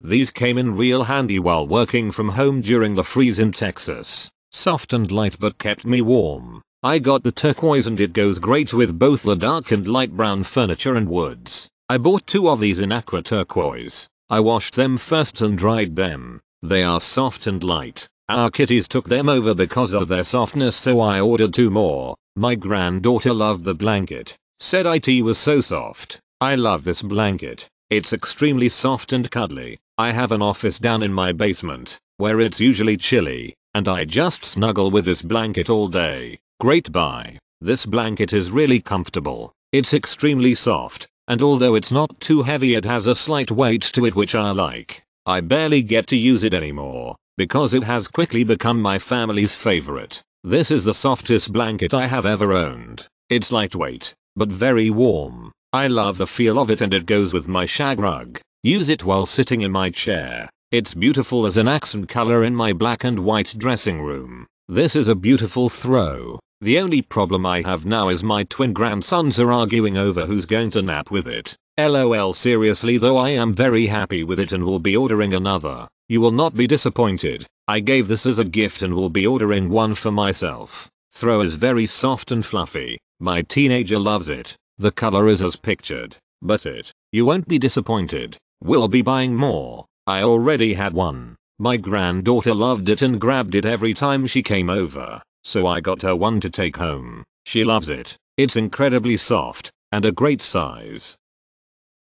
These came in real handy while working from home during the freeze in Texas. Soft and light but kept me warm. I got the turquoise and it goes great with both the dark and light brown furniture and woods. I bought two of these in aqua turquoise. I washed them first and dried them. They are soft and light. Our kitties took them over because of their softness so I ordered two more. My granddaughter loved the blanket. Said IT was so soft. I love this blanket. It's extremely soft and cuddly. I have an office down in my basement, where it's usually chilly, and I just snuggle with this blanket all day. Great buy. This blanket is really comfortable. It's extremely soft, and although it's not too heavy it has a slight weight to it which I like. I barely get to use it anymore, because it has quickly become my family's favorite. This is the softest blanket I have ever owned. It's lightweight, but very warm. I love the feel of it and it goes with my shag rug. Use it while sitting in my chair. It's beautiful as an accent color in my black and white dressing room. This is a beautiful throw. The only problem I have now is my twin grandsons are arguing over who's going to nap with it. LOL seriously though I am very happy with it and will be ordering another. You will not be disappointed. I gave this as a gift and will be ordering one for myself. Throw is very soft and fluffy. My teenager loves it. The color is as pictured. But it. You won't be disappointed. We'll be buying more. I already had one. My granddaughter loved it and grabbed it every time she came over, so I got her one to take home. She loves it. It's incredibly soft, and a great size.